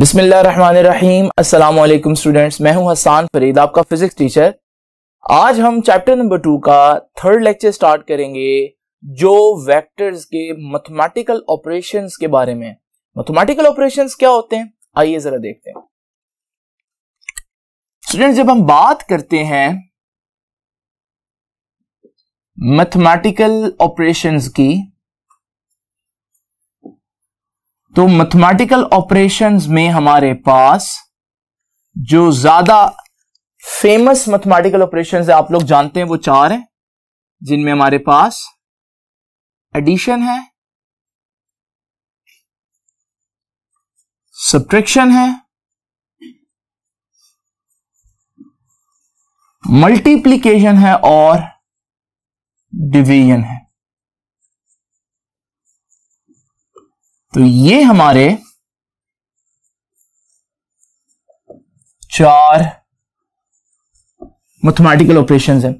बिस्मिल्लाम अस्सलाम स्टूडेंट्स मैं हूं हसान फरीद आपका फिजिक्स टीचर आज हम चैप्टर नंबर टू का थर्ड लेक्चर स्टार्ट करेंगे जो वेक्टर्स के मैथमेटिकल ऑपरेशंस के बारे में मैथमेटिकल ऑपरेशंस क्या होते हैं आइए जरा देखते हैं स्टूडेंट्स जब हम बात करते हैं मैथमेटिकल ऑपरेशंस की तो मैथमेटिकल ऑपरेशंस में हमारे पास जो ज्यादा फेमस मैथमेटिकल ऑपरेशंस है आप लोग जानते हैं वो चार हैं जिनमें हमारे पास एडिशन है सब्ट्रैक्शन है मल्टीप्लीकेशन है और डिवीजन है तो ये हमारे चार मैथमेटिकल ऑपरेशन हैं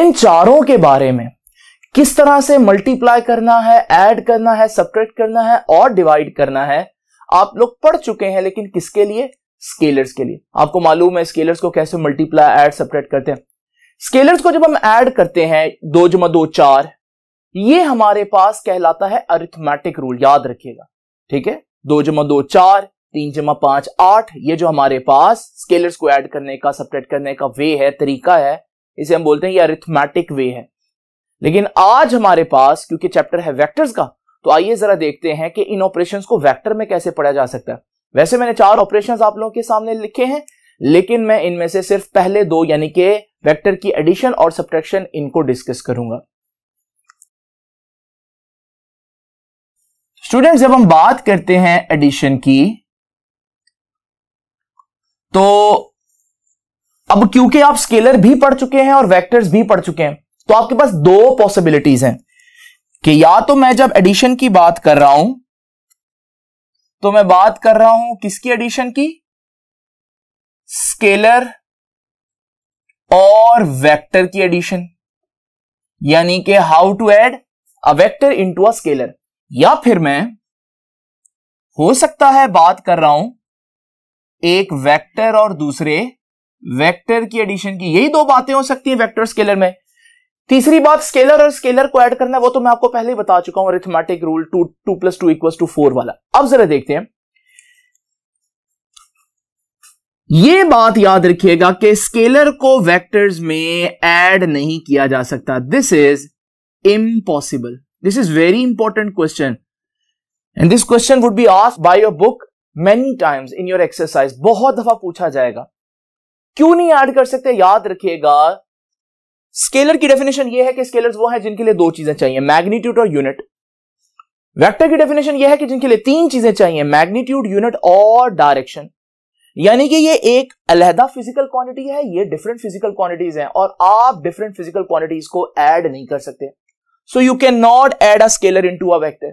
इन चारों के बारे में किस तरह से मल्टीप्लाई करना है ऐड करना है सब्ट्रैक्ट करना है और डिवाइड करना है आप लोग पढ़ चुके हैं लेकिन किसके लिए स्केलर्स के लिए आपको मालूम है स्केलर्स को कैसे मल्टीप्लाई ऐड सब्ट्रैक्ट करते हैं स्केलर्स को जब हम ऐड करते हैं दो जमा दो चार ये हमारे पास कहलाता है अरिथमेटिक रूल याद रखिएगा ठीक है दो जमा दो चार तीन जमा पांच आठ ये जो हमारे पास स्केलर्स को ऐड करने का सपरेट करने का वे है तरीका है इसे हम बोलते हैं ये अरिथमेटिक वे है लेकिन आज हमारे पास क्योंकि चैप्टर है वेक्टर्स का तो आइए जरा देखते हैं कि इन ऑपरेशन को वेक्टर में कैसे पढ़ा जा सकता है वैसे मैंने चार ऑपरेशन आप लोगों के सामने लिखे हैं लेकिन मैं इनमें से सिर्फ पहले दो यानी कि वेक्टर की एडिशन और सब्ट्रैक्शन इनको डिस्कस करूंगा स्टूडेंट जब हम बात करते हैं एडिशन की तो अब क्योंकि आप स्केलर भी पढ़ चुके हैं और वेक्टर्स भी पढ़ चुके हैं तो आपके पास दो पॉसिबिलिटीज हैं कि या तो मैं जब एडिशन की बात कर रहा हूं तो मैं बात कर रहा हूं किसकी एडिशन की स्केलर और वेक्टर की एडिशन यानी कि how to add a vector into a scalar या फिर मैं हो सकता है बात कर रहा हूं एक वेक्टर और दूसरे वेक्टर की एडिशन की यही दो बातें हो सकती हैं वेक्टर स्केलर में तीसरी बात स्केलर और स्केलर को ऐड करना वो तो मैं आपको पहले ही बता चुका हूं arithmetic rule two two plus two equal to four वाला अब जरा देखते हैं ये बात याद रखिएगा कि स्केलर को वेक्टर्स में ऐड नहीं किया जा सकता this is impossible This is very important question. And this question would be asked by your book many times in your exercise. बहुत दफा पूछा जाएगा क्यों नहीं ऐड कर सकते याद रखिएगा स्केलर की डेफिनेशन ये है कि स्केलर्स वो है जिनके लिए दो चीजें चाहिए मैग्नीट्यूड और यूनिट वेक्टर की डेफिनेशन ये है कि जिनके लिए तीन चीजें चाहिए मैग्नीट्यूड यूनिट और डायरेक्शन यानी कि ये एक अलहदा फिजिकल क्वांटिटी है ये डिफरेंट फिजिकल क्वांटिटीज हैं और आप डिफरेंट फिजिकल क्वांटिटीज को ऐड नहीं कर सकते so you can not add a scalar to a vector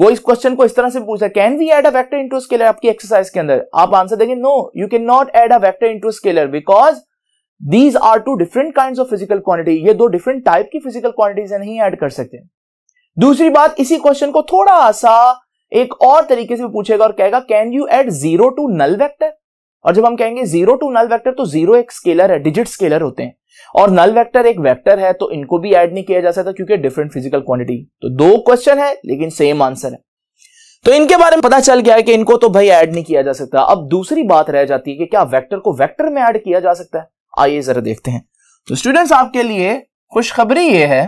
वो इस क्वेश्चन को इस तरह से पूछा can we add a vector into scalar आपकी एक्सरसाइज के अंदर आप आंसर देंगे no you can not add a vector into scalar because these are two different kind of physical quantity ये दो डिफरेंट टाइप की फिजिकल क्वानिटीज नहीं add कर सकते दूसरी बात इसी क्वेश्चन को थोड़ा सा एक और तरीके से पूछेगा और कहेगा can you add zero to null vector और जब हम कहेंगे जीरो टू नल वेक्टर तो जीरो एक स्केलर है डिजिट स्केलर होते हैं और नल वेक्टर एक वेक्टर है तो इनको भी ऐड नहीं किया जा सकता क्योंकि डिफरेंट फिजिकल क्वांटिटी तो दो क्वेश्चन है लेकिन सेम आंसर है तो इनके बारे में पता चल गया है कि इनको तो भाई ऐड नहीं किया जा सकता अब दूसरी बात रह जाती है कि क्या वैक्टर को वैक्टर में ऐड किया जा सकता है आइए जरा देखते हैं तो स्टूडेंट्स आपके लिए खुशखबरी ये है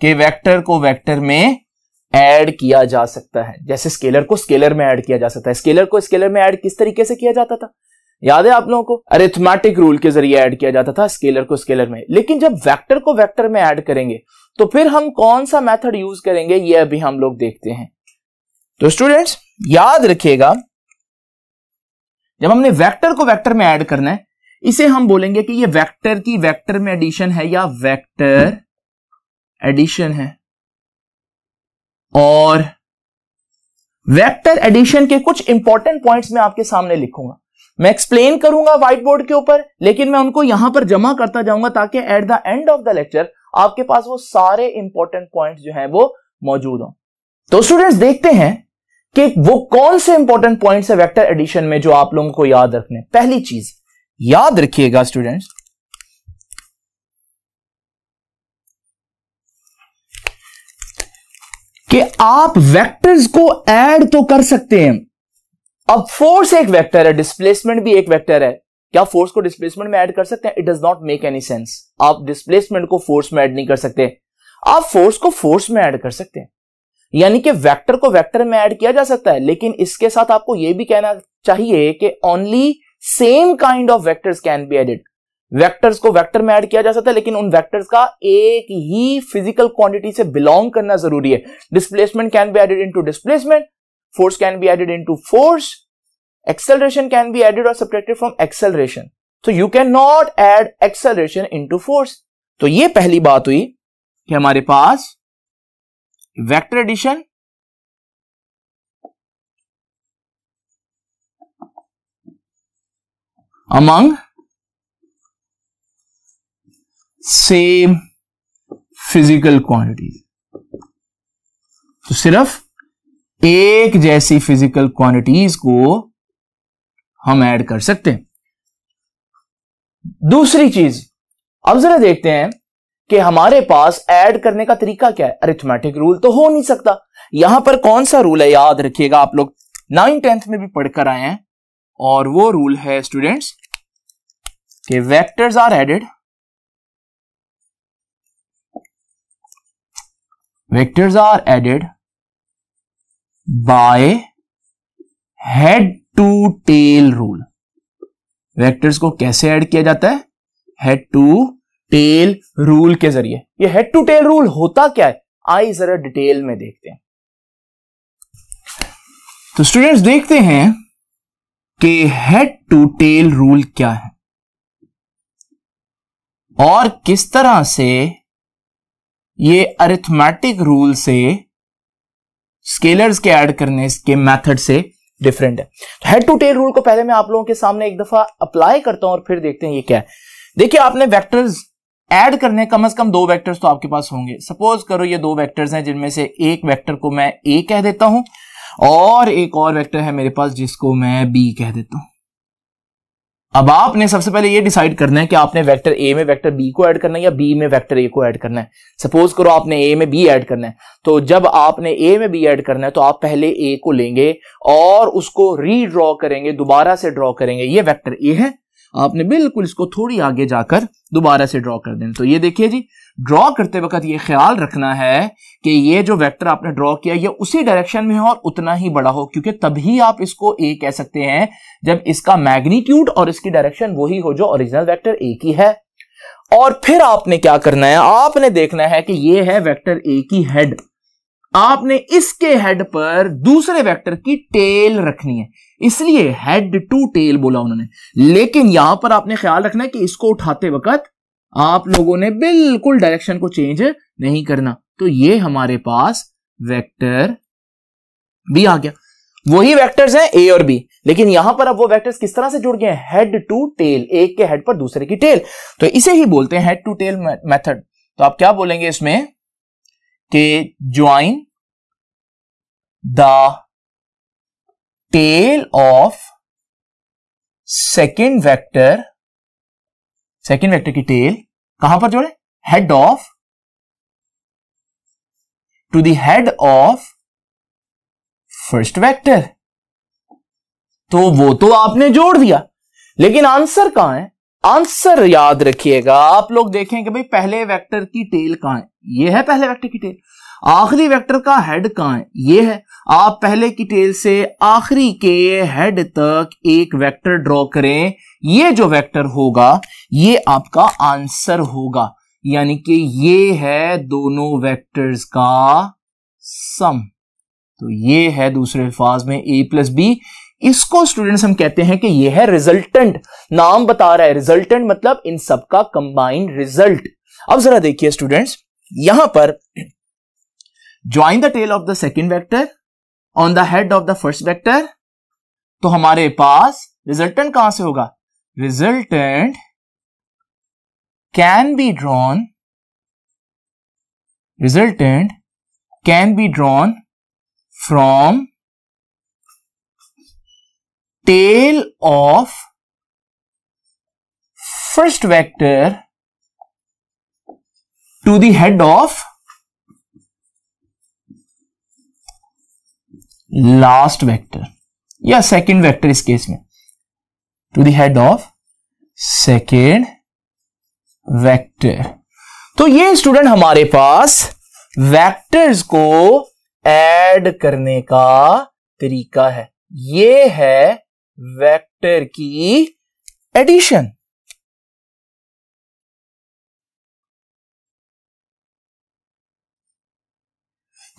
कि वैक्टर को वैक्टर में ऐड किया जा सकता है जैसे स्केलर को स्केलर में ऐड किया जा सकता है स्केलर को स्केलर में ऐड किस तरीके से किया जाता था याद है आप लोगों को अरिथमेटिक रूल के जरिए ऐड किया जाता था स्केलर को स्केलर में लेकिन जब वेक्टर को वेक्टर में ऐड करेंगे तो फिर हम कौन सा मेथड यूज करेंगे ये अभी हम लोग देखते हैं तो स्टूडेंट्स याद रखिएगा जब हमने वेक्टर को वेक्टर में ऐड करना है इसे हम बोलेंगे कि ये वेक्टर की वेक्टर में एडिशन है या वेक्टर एडिशन है और वेक्टर एडिशन के कुछ इंपॉर्टेंट पॉइंट्स में आपके सामने लिखूंगा मैं एक्सप्लेन करूंगा व्हाइट बोर्ड के ऊपर लेकिन मैं उनको यहां पर जमा करता जाऊंगा ताकि at the end of the lecture आपके पास वो सारे इंपॉर्टेंट पॉइंट जो है वो मौजूद हो तो स्टूडेंट्स देखते हैं कि वो कौन से इंपॉर्टेंट पॉइंट्स है वैक्टर एडिशन में जो आप लोगों को याद रखने पहली चीज याद रखिएगा स्टूडेंट्स कि आप वेक्टर्स को ऐड तो कर सकते हैं अब फोर्स एक वेक्टर है डिस्प्लेसमेंट भी एक वेक्टर है क्या फोर्स को डिस्प्लेसमेंट में ऐड कर सकते हैं it does not make any sense आप डिस्प्लेसमेंट को फोर्स में ऐड नहीं कर सकते आप फोर्स को फोर्स में ऐड कर सकते हैं यानी कि वेक्टर को वेक्टर में ऐड किया जा सकता है लेकिन इसके साथ आपको यह भी कहना चाहिए कि only same kind of vectors can be added vectors को वेक्टर में ऐड किया जा सकता है लेकिन उन वेक्टर्स का एक ही फिजिकल क्वांटिटी से बिलोंग करना जरूरी है displacement can be added into displacement force can be added into force acceleration can be added or subtracted from acceleration so you cannot add acceleration into force तो ये पहली बात हुई कि हमारे पास vector addition among same physical quantities तो सिर्फ एक जैसी फिजिकल क्वांटिटीज को हम ऐड कर सकते हैं दूसरी चीज अब जरा देखते हैं कि हमारे पास ऐड करने का तरीका क्या है अरिथमेटिक रूल तो हो नहीं सकता यहां पर कौन सा रूल है याद रखिएगा आप लोग नाइन टेंथ में भी पढ़कर आए हैं और वो रूल है स्टूडेंट्स के vectors are added vectors are added by head to tail rule vectors को कैसे ऐड किया जाता है हेड टू टेल रूल के जरिए ये हेड टू टेल रूल होता क्या है आई जरा डिटेल में देखते हैं तो स्टूडेंट्स देखते हैं कि हेड टू टेल रूल क्या है और किस तरह से ये अरिथमेटिक रूल से स्केलर्स के ऐड करने के मेथड से डिफरेंट है हेड टू टेल रूल को पहले मैं आप लोगों के सामने एक दफा अप्लाई करता हूं और फिर देखते हैं ये क्या है देखिए आपने वेक्टर्स ऐड करने कम से कम दो वेक्टर्स तो आपके पास होंगे सपोज करो ये दो वेक्टर्स हैं जिनमें से एक वेक्टर को मैं ए कह देता हूं और एक और वेक्टर है मेरे पास जिसको मैं बी कह देता हूं अब आपने सबसे पहले ये डिसाइड करना है कि आपने वेक्टर ए में वेक्टर बी को ऐड करना है या बी में वेक्टर ए को ऐड करना है सपोज करो आपने ए में बी ऐड करना है तो जब आपने ए में बी ऐड करना है तो आप पहले ए को लेंगे और उसको रीड्रॉ करेंगे दोबारा से ड्रॉ करेंगे ये वेक्टर ए है आपने बिल्कुल इसको थोड़ी आगे जाकर दोबारा से ड्रॉ कर देना तो ये देखिए जी ड्रॉ करते वक्त ये ख्याल रखना है कि ये जो वेक्टर आपने ड्रॉ किया ये उसी डायरेक्शन में हो और उतना ही बड़ा हो क्योंकि तभी आप इसको ए कह सकते हैं जब इसका मैग्नीट्यूड और इसकी डायरेक्शन वही हो जो ओरिजिनल वेक्टर ए की है और फिर आपने क्या करना है आपने देखना है कि ये है वेक्टर ए की हेड आपने इसके हेड पर दूसरे वेक्टर की टेल रखनी है इसलिए हेड टू टेल बोला उन्होंने लेकिन यहां पर आपने ख्याल रखना है कि इसको उठाते वक्त आप लोगों ने बिल्कुल डायरेक्शन को चेंज नहीं करना तो ये हमारे पास वेक्टर बी आ गया वही वेक्टर्स हैं ए और बी लेकिन यहां पर अब वो वेक्टर्स किस तरह से जुड़ गए हैं हेड टू टेल एक के हेड पर दूसरे की टेल तो इसे ही बोलते हैं हेड टू टेल मेथड तो आप क्या बोलेंगे इसमें के join the tail of second vector second vector की टेल कहां पर जोड़े head of to the head of first vector तो वो तो आपने जोड़ दिया लेकिन आंसर कहां है आंसर याद रखिएगा आप लोग देखें कि भाई पहले वेक्टर की टेल कहां है ये है पहले वेक्टर की टेल आखिरी वेक्टर का हेड कहाँ है ये है आप पहले की टेल से आखिरी के हेड तक एक वेक्टर ड्रॉ करें ये जो वेक्टर होगा ये आपका आंसर होगा यानी कि ये है दोनों वेक्टर्स का सम तो ये है दूसरे अल्फाज में ए प्लस बी इसको स्टूडेंट्स हम कहते हैं कि ये है रिजल्टेंट नाम बता रहा है रिजल्टेंट मतलब इन सब का कंबाइंड रिजल्ट अब जरा देखिए स्टूडेंट्स यहां पर join the tail of the second vector on the head of the first vector तो हमारे पास रिजल्टेंट कहां से होगा resultant can be drawn resultant can be drawn from tail of first vector to the head of last vector या second vector इस case में to the head of second vector तो ये स्टूडेंट हमारे पास वेक्टर्स को ऐड करने का तरीका है ये है वेक्टर की एडिशन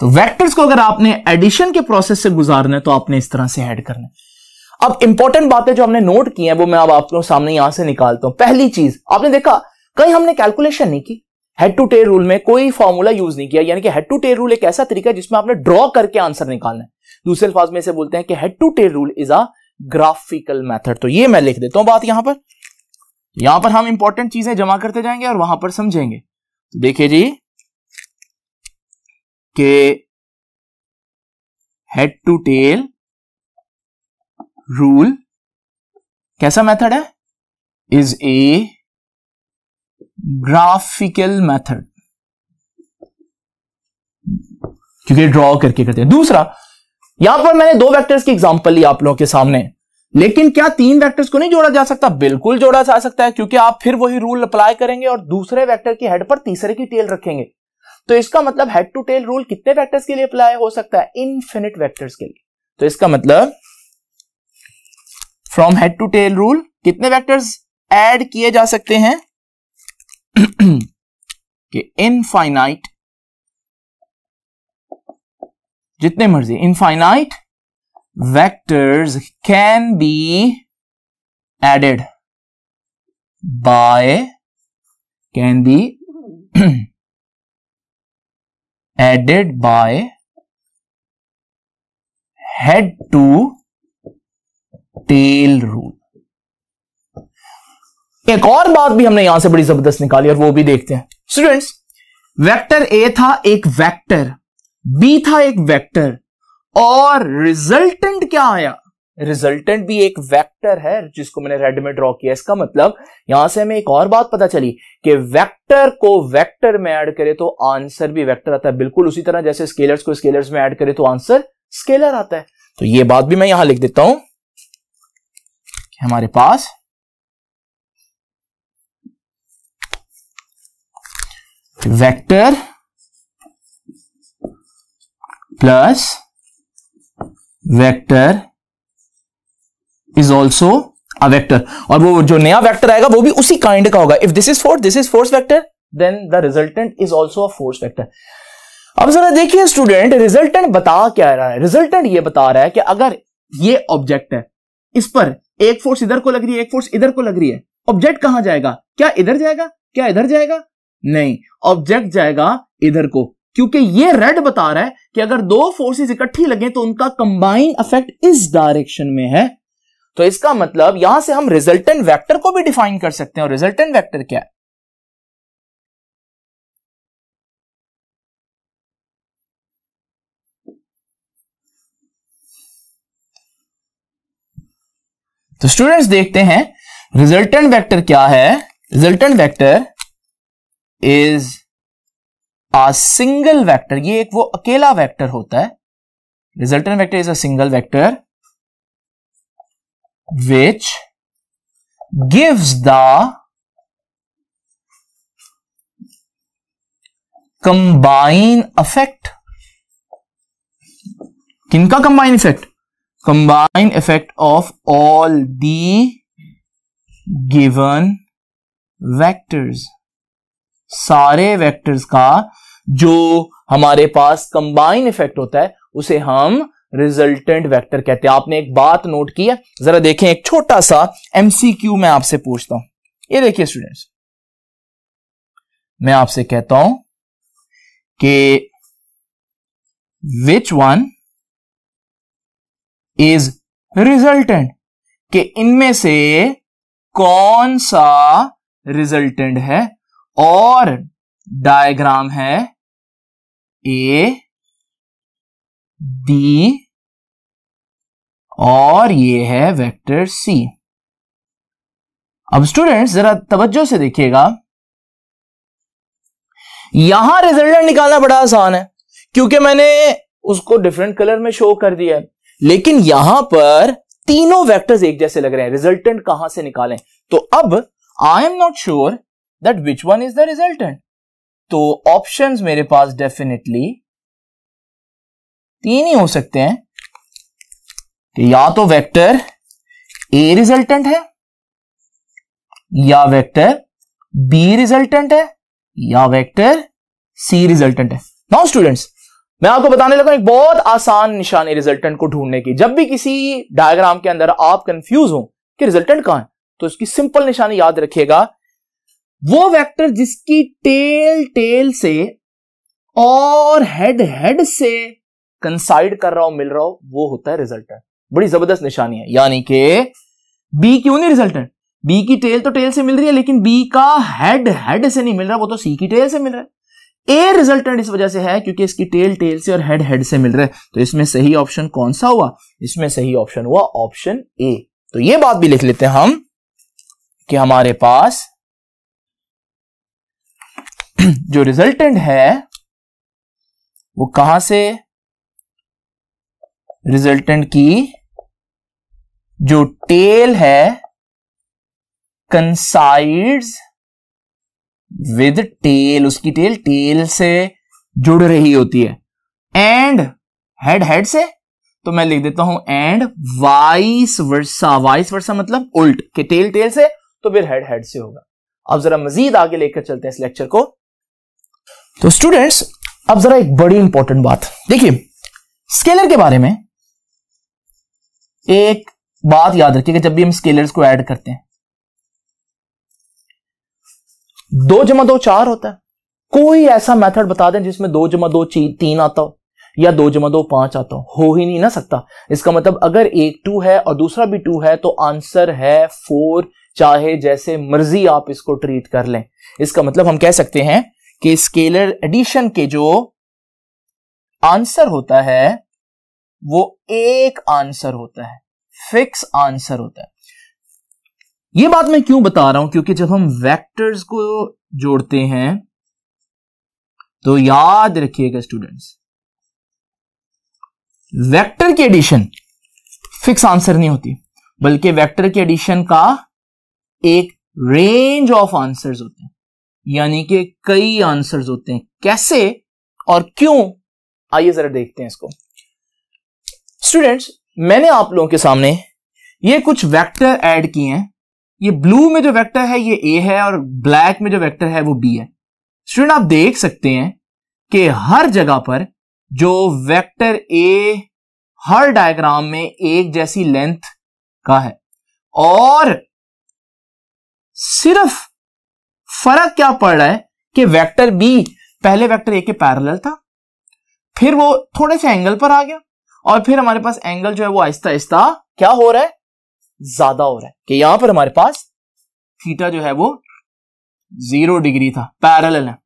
तो वेक्टर्स को अगर आपने एडिशन के प्रोसेस से गुजारना है तो आपने इस तरह से ऐड करना है अब इंपॉर्टेंट बातें जो हमने नोट की हैं वो मैं अब आपको सामने यहां से निकालता हूं पहली चीज आपने देखा कहीं हमने कैलकुलेशन नहीं की हेड टू टेल रूल में कोई फॉर्मूला यूज नहीं किया यानी कि हेड टू टेल रूल एक ऐसा तरीका है जिसमें आपने ड्रॉ करके आंसर निकालना है दूसरे अल्फाज में इसे बोलते हैं कि head to tail rule is a graphical method तो ये मैं लिख देता हूं बात यहां पर यहां पर हम इंपॉर्टेंट चीजें जमा करते जाएंगे और वहां पर समझेंगे तो देखिए जी के हेड टू टेल रूल कैसा मेथड है इज ए ग्राफिकल मेथड क्योंकि ड्रॉ करके करते हैं दूसरा यहां पर मैंने दो वेक्टर्स की एग्जांपल ली आप लोगों के सामने लेकिन क्या तीन वेक्टर्स को नहीं जोड़ा जा सकता बिल्कुल जोड़ा जा सकता है क्योंकि आप फिर वही रूल अप्लाई करेंगे और दूसरे वेक्टर की हेड पर तीसरे की टेल रखेंगे तो इसका मतलब हेड टू टेल रूल कितने वेक्टर्स के लिए अप्लाई हो सकता है इनफिनिट वेक्टर्स के लिए तो इसका मतलब from head to tail rule कितने वेक्टर्स ऐड किए जा सकते हैं कि इनफाइनाइट जितने मर्जी infinite vectors can be added by can be added by head to tail rule. एक और बात भी हमने यहां से बड़ी जबरदस्त निकाली और वो भी देखते हैं स्टूडेंट्स वेक्टर ए था एक वेक्टर बी था एक वेक्टर और रिजल्टेंट क्या आया रिजल्टेंट भी एक वेक्टर है जिसको मैंने रेड में ड्रॉ किया इसका मतलब यहां से हमें एक और बात पता चली कि वेक्टर को वेक्टर में ऐड करें तो आंसर भी वेक्टर आता है बिल्कुल उसी तरह जैसे स्केलर्स को स्केलर्स में ऐड करें तो आंसर स्केलर आता है तो ये बात भी मैं यहां लिख देता हूं हमारे पास vector plus vector is also a vector और वो जो नया वैक्टर आएगा वो भी उसी काइंड का होगा if this is force this is force vector then the resultant is also a force vector अब जरा देखिए स्टूडेंट रिजल्टेंट बता क्या रहा है रिजल्टेंट ये बता रहा है कि अगर ये ऑब्जेक्ट है इस पर एक फोर्स इधर को लग रही है एक फोर्स इधर को लग रही है ऑब्जेक्ट कहां जाएगा क्या इधर जाएगा क्या इधर जाएगा नहीं ऑब्जेक्ट जाएगा इधर को क्योंकि ये रेड बता रहा है कि अगर दो फोर्सेस इकट्ठी लगे तो उनका कंबाइन इफेक्ट इस डायरेक्शन में है तो इसका मतलब यहां से हम रिजल्टेंट वेक्टर को भी डिफाइन कर सकते हैं और रिजल्टेंट वेक्टर क्या है तो स्टूडेंट्स देखते हैं रिजल्टेंट वेक्टर क्या है resultant vector is a single vector ये एक वो अकेला वेक्टर होता है resultant vector is a single vector which gives the combine effect किनका combine effect combine effect of all the given vectors सारे वेक्टर्स का जो हमारे पास कंबाइन इफेक्ट होता है उसे हम रिजल्टेंट वेक्टर कहते हैं आपने एक बात नोट की है जरा देखें एक छोटा सा एमसीक्यू मैं आपसे पूछता हूं ये देखिए स्टूडेंट्स मैं आपसे कहता हूं कि विच वन इज रिजल्टेंट कि इनमें से कौन सा रिजल्टेंट है और डायग्राम है ए बी और ये है वेक्टर सी अब स्टूडेंट्स जरा तवज्जो से देखिएगा यहां रिजल्टेंट निकालना बड़ा आसान है क्योंकि मैंने उसको डिफरेंट कलर में शो कर दिया है लेकिन यहां पर तीनों वेक्टर्स एक जैसे लग रहे हैं रिजल्टेंट कहां से निकालें तो अब I am not sure that which one is the resultant तो ऑप्शंस मेरे पास डेफिनेटली तीन ही हो सकते हैं कि या तो वेक्टर ए रिजल्टेंट है या वेक्टर बी रिजल्टेंट है या वेक्टर सी रिजल्टेंट है नाउ स्टूडेंट्स मैं आपको बताने लगा एक बहुत आसान निशानी रिजल्टेंट को ढूंढने की जब भी किसी डायग्राम के अंदर आप कंफ्यूज हो कि रिजल्टेंट कहां है तो इसकी सिंपल निशानी याद रखिएगा वो वेक्टर जिसकी टेल टेल से और हेड हेड से कंसाइड कर रहा हो मिल रहा हो वो होता है रिजल्टेंट बड़ी जबरदस्त निशानी है यानी कि बी क्यों नहीं रिजल्टेंट बी की टेल तो टेल से मिल रही है लेकिन बी का हेड हेड से नहीं मिल रहा वो तो सी की टेल से मिल रहा है ए रिजल्टेंट इस वजह से है क्योंकि इसकी टेल टेल से और हेड हेड से मिल रहा है तो इसमें सही ऑप्शन कौन सा हुआ इसमें सही ऑप्शन हुआ ऑप्शन ए तो ये बात भी लिख लेते हैं हम कि हमारे पास जो रिजल्टेंट है वो कहां से रिजल्टेंट की जो टेल है कंसाइड्स विद टेल उसकी टेल टेल से जुड़ रही होती है एंड हेड हेड से तो मैं लिख देता हूं and vice versa vice versa मतलब उल्ट के टेल टेल से तो फिर हेड हेड से होगा अब जरा मजीद आगे लेकर चलते हैं इस लेक्चर को तो स्टूडेंट्स अब जरा एक बड़ी इंपॉर्टेंट बात देखिए स्केलर के बारे में एक बात याद रखिएगा जब भी हम स्केलर्स को ऐड करते हैं दो जमा दो चार होता है कोई ऐसा मेथड बता दें जिसमें दो जमा दो तीन आता हो या दो जमा दो पांच आता हो हो ही नहीं ना सकता इसका मतलब अगर एक टू है और दूसरा भी टू है तो आंसर है फोर चाहे जैसे मर्जी आप इसको ट्रीट कर लें इसका मतलब हम कह सकते हैं कि स्केलर एडिशन के जो आंसर होता है वो एक आंसर होता है फिक्स आंसर होता है ये बात मैं क्यों बता रहा हूं क्योंकि जब हम वेक्टर्स को जोड़ते हैं तो याद रखिएगा स्टूडेंट्स वेक्टर की एडिशन फिक्स आंसर नहीं होती बल्कि वेक्टर के एडिशन का एक रेंज ऑफ आंसर्स होते हैं यानी कि कई आंसर्स होते हैं कैसे और क्यों आइए जरा देखते हैं इसको स्टूडेंट्स मैंने आप लोगों के सामने ये कुछ वेक्टर ऐड किए हैं ये ब्लू में जो वेक्टर है ये ए है और ब्लैक में जो वेक्टर है वो बी है स्टूडेंट आप देख सकते हैं कि हर जगह पर जो वेक्टर ए हर डायग्राम में एक जैसी लेंथ का है और सिर्फ फर्क क्या पड़ रहा है कि वेक्टर बी पहले वेक्टर ए के पैरेलल था फिर वो थोड़े से एंगल पर आ गया और फिर हमारे पास एंगल जो है वो आहिस्ता आहिस्ता क्या हो रहा है ज्यादा हो रहा है कि यहां पर हमारे पास थीटा जो है वो जीरो डिग्री था पैरल है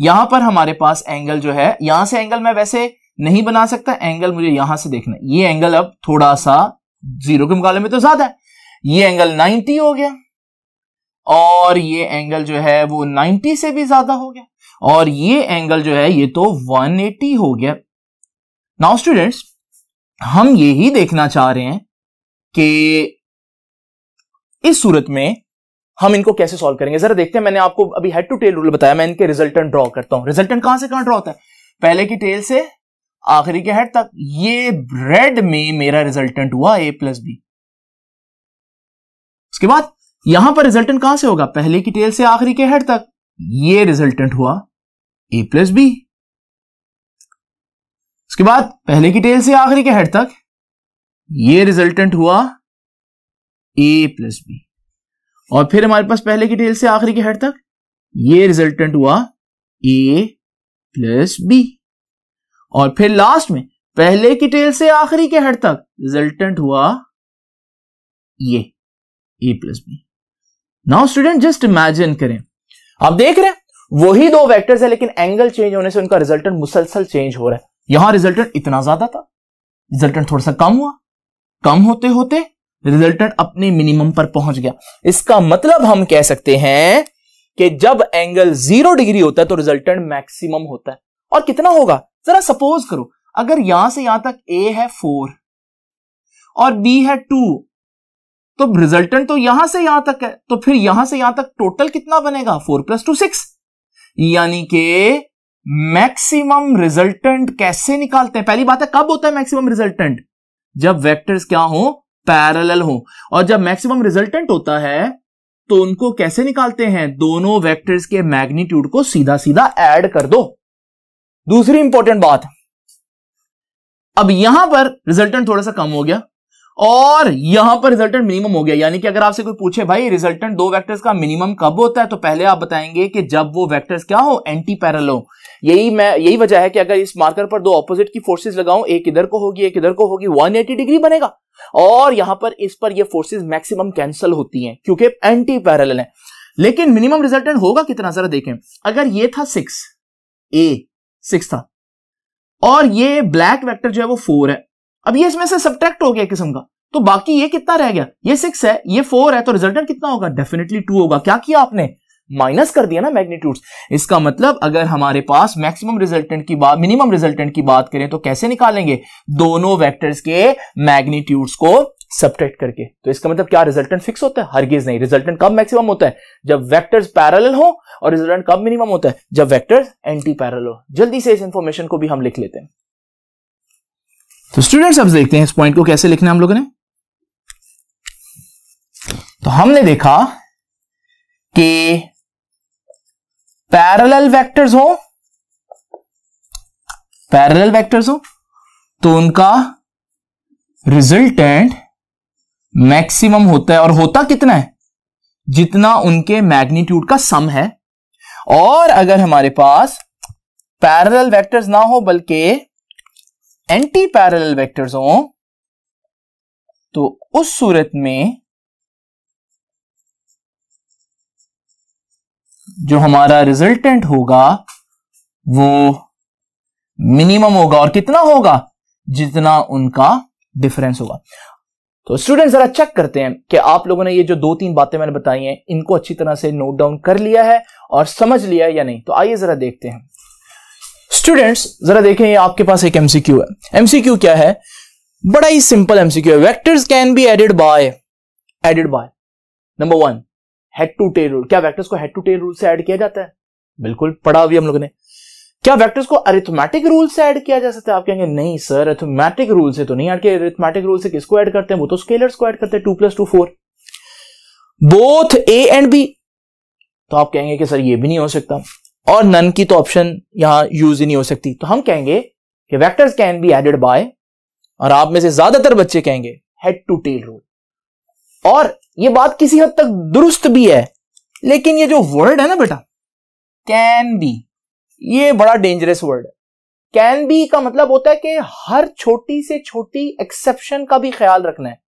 यहां पर हमारे पास एंगल जो है यहां से एंगल मैं वैसे नहीं बना सकता एंगल मुझे यहां से देखना ये एंगल अब थोड़ा सा जीरो के मुकाबले में तो ज्यादा है ये एंगल 90 हो गया और ये एंगल जो है वो 90 से भी ज्यादा हो गया और ये एंगल जो है ये तो 180 हो गया नाउ स्टूडेंट्स हम यही देखना चाह रहे हैं कि इस सूरत में हम इनको कैसे सॉल्व करेंगे जरा देखते हैं मैंने आपको अभी हेड टू टेल रूल बताया मैं इनके रिजल्टेंट ड्रॉ करता हूं रिजल्टेंट कहां से कहां ड्रॉ होता है पहले की टेल से आखिरी के हेड तक ये रेड में मेरा रिजल्टेंट हुआ ए प्लस बी उसके बाद यहां पर रिजल्टेंट कहां से होगा पहले की टेल से आखिरी के हेड तक ये रिजल्टेंट हुआ ए प्लस बी उसके बाद पहले की टेल से आखिरी के हेड तक ये रिजल्टेंट हुआ ए प्लस बी और फिर हमारे पास पहले की टेल से आखिरी के हेड तक ये रिजल्टेंट हुआ ए प्लस बी और फिर लास्ट में पहले की टेल से आखिरी के हेड तक रिजल्टेंट हुआ ये A plus B now student just imagine करें आप देख रहे हैं वही दो वेक्टर्स है लेकिन एंगल चेंज होने से उनका रिजल्टेंट मुसलसल चेंज हो रहा है यहां रिजल्टेंट इतना ज्यादा था रिजल्टेंट थोड़ा सा कम हुआ कम होते होते रिजल्टेंट अपने मिनिमम पर पहुंच गया इसका मतलब हम कह सकते हैं कि जब एंगल जीरो डिग्री होता है तो रिजल्टेंट मैक्सिमम होता है और कितना होगा जरा सपोज करो अगर यहां से यहां तक ए है फोर और बी है टू तो रिजल्टेंट तो यहां से यहां तक है तो फिर यहां से यहां तक टोटल कितना बनेगा फोर प्लस टू सिक्स यानी कि मैक्सिमम रिजल्टेंट कैसे निकालते हैं पहली बात है कब होता है मैक्सिमम रिजल्टेंट जब वेक्टर्स क्या हो पैरेलल हो और जब मैक्सिमम रिजल्टेंट होता है तो उनको कैसे निकालते हैं दोनों वेक्टर्स के मैग्नीट्यूड को सीधा सीधा ऐड कर दो दूसरी इंपॉर्टेंट बात अब यहां पर रिजल्टेंट थोड़ा सा कम हो गया और यहां पर रिजल्टेंट मिनिमम हो गया यानी कि अगर आपसे कोई पूछे भाई रिजल्टेंट दो वेक्टर्स का मिनिमम कब होता है तो पहले आप बताएंगे कि जब वो वेक्टर्स क्या हो एंटी पैरल हो यही मैं यही वजह है कि अगर इस मार्कर पर दो ऑपोजिट की फोर्सेस लगाऊं एक इधर को होगी एक इधर को होगी 180 डिग्री बनेगा और यहां पर इस पर ये फोर्सेज मैक्सिमम कैंसिल होती है क्योंकि एंटी पैरल है लेकिन मिनिमम रिजल्टेंट होगा कितना जरा देखें अगर ये था सिक्स ए सिक्स था और ये ब्लैक वैक्टर जो है वो फोर है अब ये इसमें से सब्ट्रैक्ट हो गया किस्म का तो बाकी ये कितना रह गया ये सिक्स है ये फोर है तो रिजल्टेंट कितना होगा डेफिनेटली टू होगा क्या किया आपने माइनस कर दिया ना मैग्नीट्यूड्स इसका मतलब अगर हमारे पास मैक्सिमम रिजल्टेंट की बात मिनिमम रिजल्टेंट की बात करें तो कैसे निकालेंगे दोनों वेक्टर्स के मैग्नीट्यूड्स को सब्ट्रैक्ट करके तो इसका मतलब क्या रिजल्टेंट फिक्स होता है हरगिज नहीं रिजल्टेंट कब मैक्सिमम होता है जब वेक्टर्स पैरेलल हो और रिजल्टेंट कब मिनिमम होता है जब वेक्टर्स एंटी पैरेलल हो जल्दी से इस इंफॉर्मेशन को भी हम लिख लेते हैं तो स्टूडेंट्स अब देखते हैं इस पॉइंट को कैसे लिखना हम लोगों ने तो हमने देखा कि पैरेलल वेक्टर्स हो पैरेलल वेक्टर्स हो तो उनका रिजल्टेंट मैक्सिमम होता है और होता कितना है जितना उनके मैग्नीट्यूड का सम है और अगर हमारे पास पैरेलल वेक्टर्स ना हो बल्कि एंटी पैरेलल वेक्टर्स हों तो उस सूरत में जो हमारा रिजल्टेंट होगा वो मिनिमम होगा और कितना होगा जितना उनका डिफरेंस होगा तो स्टूडेंट जरा चेक करते हैं कि आप लोगों ने ये जो दो तीन बातें मैंने बताई हैं इनको अच्छी तरह से नोट डाउन कर लिया है और समझ लिया है या नहीं तो आइए जरा देखते हैं स्टूडेंट्स जरा देखें ये आपके पास एक एमसीक्यू है एमसीक्यू क्या है बड़ा ही सिंपल एमसीक्यू है vectors can be added by added by number one head to tail rule क्या वेक्टर्स को हेड टू टेल रूल से ऐड किया जाता है बिल्कुल पढ़ा अभी हम लोग ने क्या वेक्टर्स को अरिथमेटिक रूल से ऐड किया जा सकता है आप कहेंगे नहीं सर अरिथमेटिक रूल से तो नहीं ऐड किया अरिथमेटिक रूल से किसको ऐड करते हैं वो तो स्केलर्स को ऐड करते हैं two plus two four both A and B तो आप कहेंगे कि सर ये भी नहीं हो सकता और नन की तो ऑप्शन यहां यूज ही नहीं हो सकती तो हम कहेंगे कि vectors can be added by और आप में से ज्यादातर बच्चे कहेंगे हेड टू टेल रूल और ये बात किसी हद तक दुरुस्त भी है लेकिन ये जो वर्ड है ना बेटा कैन बी ये बड़ा डेंजरस वर्ड है कैन बी का मतलब होता है कि हर छोटी से छोटी एक्सेप्शन का भी ख्याल रखना है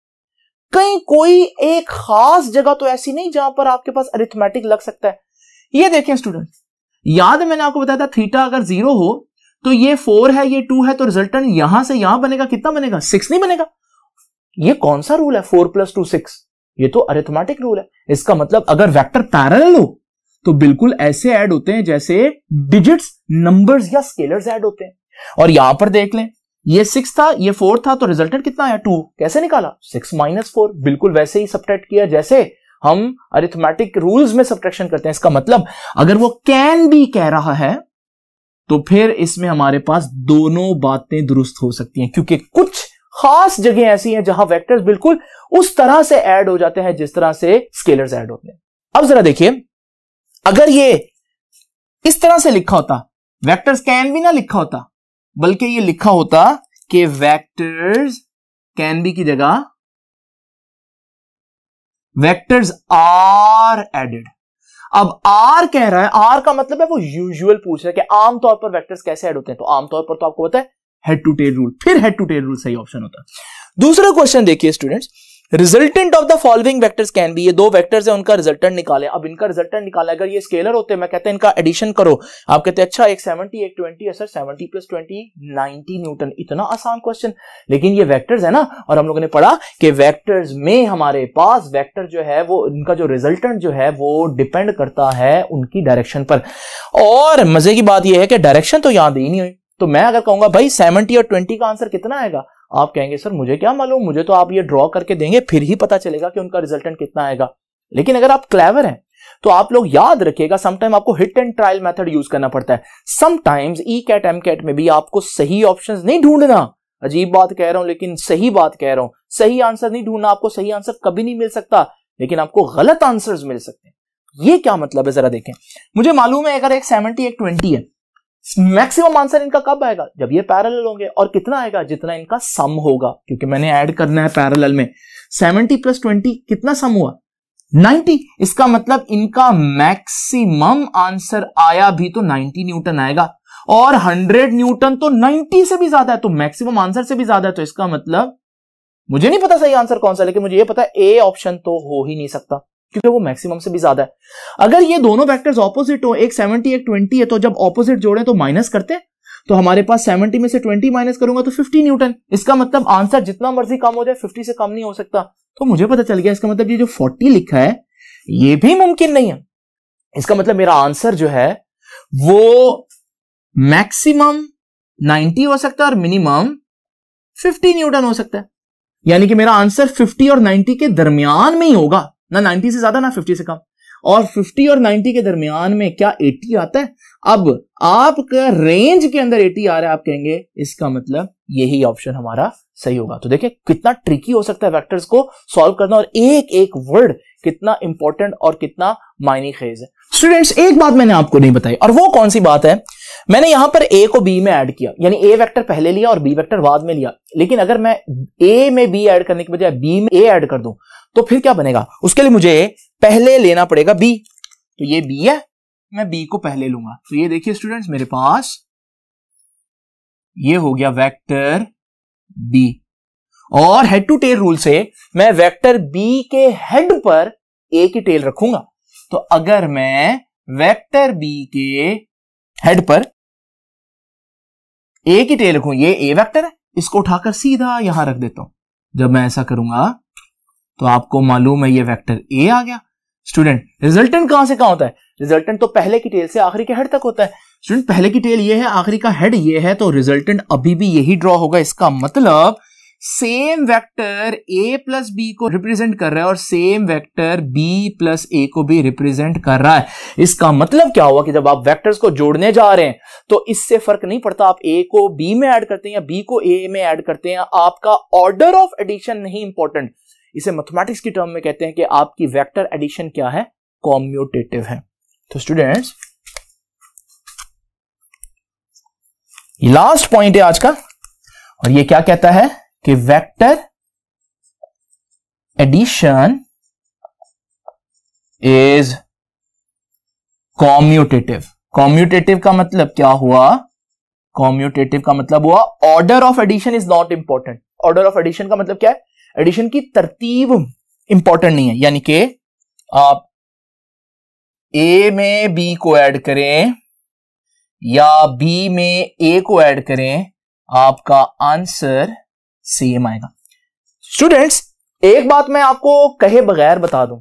कहीं कोई एक खास जगह तो ऐसी नहीं जहां पर आपके पास अरिथमेटिक लग सकता है ये देखें स्टूडेंट याद है मैंने आपको बताया था थीटा अगर जीरो हो तो ये फोर है ये टू है तो रिजल्टेंट यहां से यहां बनेगा कितना बनेगा सिक्स नहीं बनेगा ये कौन सा रूल है फोर प्लस टू सिक्स ये तो अरेथमेटिक रूल है इसका मतलब अगर वेक्टर पैरेलल हो तो बिल्कुल ऐसे ऐड होते हैं जैसे डिजिट्स नंबर्स या स्केलर्स ऐड होते हैं और यहां पर देख लें ये सिक्स था ये फोर था तो रिजल्टेंट कितना आया टू कैसे निकाला सिक्स माइनस फोर बिल्कुल वैसे ही सब्ट्रैक्ट किया जैसे हम अरिथमेटिक रूल्स में सब्ट्रैक्शन करते हैं इसका मतलब अगर वो कैन भी कह रहा है तो फिर इसमें हमारे पास दोनों बातें दुरुस्त हो सकती हैं क्योंकि कुछ खास जगह ऐसी हैं जहां वेक्टर्स बिल्कुल उस तरह से ऐड हो जाते हैं जिस तरह से स्केलर्स ऐड होते हैं अब जरा देखिए अगर ये इस तरह से लिखा होता वेक्टर्स कैन भी ना लिखा होता बल्कि ये लिखा होता कि वेक्टर्स कैन भी की जगह वेक्टर्स आर एडेड अब आर कह रहा है आर का मतलब है वो यूजुअल पूछ रहा है कि आमतौर पर वेक्टर्स कैसे ऐड होते हैं तो आमतौर पर तो आपको पता है हेड टू टेल रूल फिर हेड टू टेल रूल सही ऑप्शन होता है दूसरा क्वेश्चन देखिए students resultant of the following vectors can be ये दो वेक्टर्स है उनका रिजल्टेंट निकाले अब इनका रिजल्टेंट निकाले अगर ये स्केलर होते मैं कहते हैं इनका एडिशन करो आप कहते हैं अच्छा एक सेवेंटी एक ट्वेंटी है sir seventy plus twenty ninety newton इतना आसान क्वेश्चन लेकिन ये वैक्टर्स है ना और हम लोगों ने पढ़ा कि वैक्टर्स में हमारे पास वैक्टर जो है वो इनका जो रिजल्टेंट जो है वो डिपेंड करता है उनकी डायरेक्शन पर और मजे की बात यह है कि डायरेक्शन तो यहां ही नहीं हुई तो मैं अगर कहूंगा भाई सेवेंटी और ट्वेंटी का आंसर कितना आएगा आप कहेंगे सर मुझे क्या मालूम मुझे तो आप ये ड्रॉ करके देंगे फिर ही पता चलेगा कि उनका रिजल्टेंट कितना आएगा लेकिन अगर आप क्लेवर हैं तो आप लोग याद रखिएगा समटाइम आपको hit and trial method use करना पड़ता है sometimes E CAT M CAT में भी आपको सही ऑप्शन नहीं ढूंढना अजीब बात कह रहा हूं लेकिन सही बात कह रहा हूं सही आंसर नहीं ढूंढना आपको सही आंसर कभी नहीं मिल सकता लेकिन आपको गलत आंसर्स मिल सकते हैं ये क्या मतलब है जरा देखें मुझे मालूम है अगर एक सेवेंटी एक ट्वेंटी है मैक्सिमम आंसर इनका कब आएगा जब ये पैरेलल होंगे और कितना आएगा जितना इनका सम होगा क्योंकि मैंने ऐड करना है पैरेलल में 70 प्लस 20 कितना सम हुआ 90 इसका मतलब इनका मैक्सिमम आंसर आया भी तो 90 न्यूटन आएगा और 100 न्यूटन तो 90 से भी ज्यादा है तो मैक्सिमम आंसर से भी ज्यादा है तो इसका मतलब मुझे नहीं पता सही आंसर कौन सा लेकिन मुझे ये पता ए ऑप्शन तो हो ही नहीं सकता क्योंकि वो मैक्सिमम से भी ज्यादा है अगर ये दोनों फैक्टर्स ऑपोजिट हो एक सेवेंटी एक ट्वेंटी है तो जब ऑपोजिट जोड़े तो माइनस करते तो हमारे पास 70 में से 20 माइनस करूंगा तो 50 न्यूटन इसका मतलब आंसर जितना मर्जी कम हो जाए 50 से कम नहीं हो सकता तो मुझे पता चल गया इसका मतलब ये जो 40 लिखा है ये भी मुमकिन नहीं है इसका मतलब मेरा आंसर जो है वो मैक्सिमम 90 हो सकता है और मिनिमम 50 न्यूटन हो सकता है यानी कि मेरा आंसर 50 और 90 के दरमियान में ही होगा ना 90 से ज्यादा ना 50 से कम और 50 और 90 के दरमियान में क्या 80 आता है अब आपका रेंज के अंदर 80 आ रहा है आप कहेंगे इसका मतलब यही ऑप्शन हमारा सही होगा तो देखिए कितना ट्रिकी हो सकता है वेक्टर्स को सॉल्व करना और एक एक वर्ड कितना इंपॉर्टेंट और कितना मायने खेज है स्टूडेंट्स एक बात मैंने आपको नहीं बताई और वो कौन सी बात है मैंने यहां पर ए को बी में ऐड किया यानी ए वेक्टर पहले लिया और बी वेक्टर बाद में लिया लेकिन अगर मैं ए में बी ऐड करने के बजाय बी में ए ऐड कर दूं तो फिर क्या बनेगा उसके लिए मुझे पहले लेना पड़ेगा बी तो ये बी है मैं बी को पहले लूंगा तो ये देखिए स्टूडेंट्स मेरे पास ये हो गया वेक्टर बी और हेड टू टेल रूल से मैं वेक्टर बी के हेड पर ए की टेल रखूंगा तो अगर मैं वेक्टर बी के हेड पर ए की टेल रखू ये ए वेक्टर है इसको उठाकर सीधा यहां रख देता हूं जब मैं ऐसा करूंगा तो आपको मालूम है ये वेक्टर ए आ गया स्टूडेंट रिजल्टेंट कहां से कहां होता है रिजल्टेंट तो पहले की टेल से आखिरी के हेड तक होता है स्टूडेंट पहले की टेल ये है आखिरी का हेड ये है तो रिजल्टेंट अभी भी यही ड्रॉ होगा इसका मतलब same vector A plus B को रिप्रेजेंट कर रहा है और same vector B plus A को भी रिप्रेजेंट कर रहा है इसका मतलब क्या हुआ कि जब आप वेक्टर्स को जोड़ने जा रहे हैं तो इससे फर्क नहीं पड़ता आप ए को बी में ऐड करते हैं या बी को ए में ऐड करते हैं आपका ऑर्डर ऑफ एडिशन नहीं इंपॉर्टेंट इसे मैथमेटिक्स की टर्म में कहते हैं कि आपकी वेक्टर एडिशन क्या है कॉम्यूटेटिव है तो स्टूडेंट्स लास्ट पॉइंट है आज का और ये क्या कहता है कि vector addition is commutative commutative का मतलब क्या हुआ कॉम्यूटेटिव का मतलब हुआ order of addition is not important order of addition का मतलब क्या है एडिशन की तरतीब इंपॉर्टेंट नहीं है यानी कि आप ए में बी को ऐड करें या बी में ए को ऐड करें आपका आंसर सेम आएगा स्टूडेंट्स एक बात मैं आपको कहे बगैर बता दूं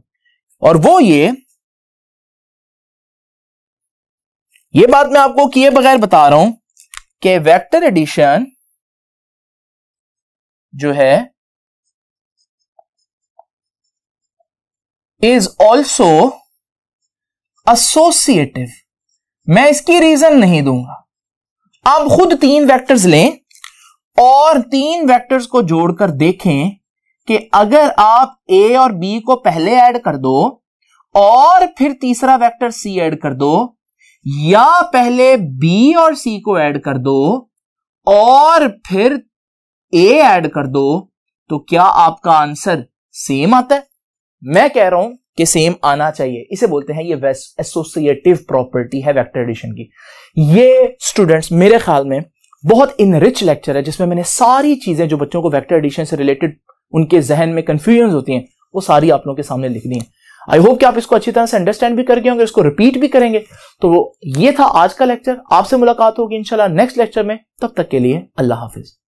और वो ये ये बात मैं आपको किए बगैर बता रहा हूं कि वेक्टर एडिशन जो है इज ऑल्सो एसोसिएटिव मैं इसकी रीजन नहीं दूंगा आप खुद तीन वेक्टर्स लें और तीन वेक्टर्स को जोड़कर देखें कि अगर आप ए और बी को पहले ऐड कर दो और फिर तीसरा वेक्टर सी ऐड कर दो या पहले बी और सी को ऐड कर दो और फिर ए ऐड कर दो तो क्या आपका आंसर सेम आता है मैं कह रहा हूं कि सेम आना चाहिए इसे बोलते हैं ये एसोसिएटिव प्रॉपर्टी है वेक्टर एडिशन की ये स्टूडेंट्स मेरे ख्याल में बहुत इनरिच लेक्चर है जिसमें मैंने सारी चीजें जो बच्चों को वेक्टर एडिशन से रिलेटेड उनके जहन में कंफ्यूजन होती हैं वो सारी आप लोगों के सामने लिख दी है आई होप कि आप इसको अच्छी तरह से अंडरस्टैंड भी करके होंगे इसको रिपीट भी करेंगे तो ये था आज का लेक्चर आपसे मुलाकात होगी इंशाल्लाह नेक्स्ट लेक्चर में तब तक के लिए अल्लाह हाफिज़